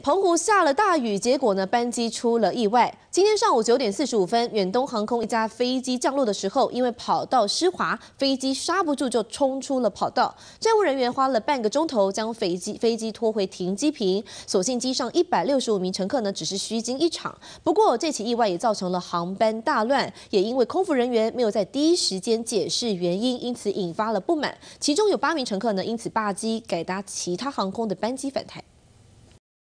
澎湖下了大雨，结果呢，班机出了意外。今天上午九点四十五分，远东航空一架飞机降落的时候，因为跑道湿滑，飞机刹不住就冲出了跑道。站务人员花了半个钟头将飞机飞机拖回停机坪。所幸机上一百六十五名乘客呢，只是虚惊一场。不过这起意外也造成了航班大乱，也因为空服人员没有在第一时间解释原因，因此引发了不满。其中有八名乘客呢，因此罢机改搭其他航空的班机返台。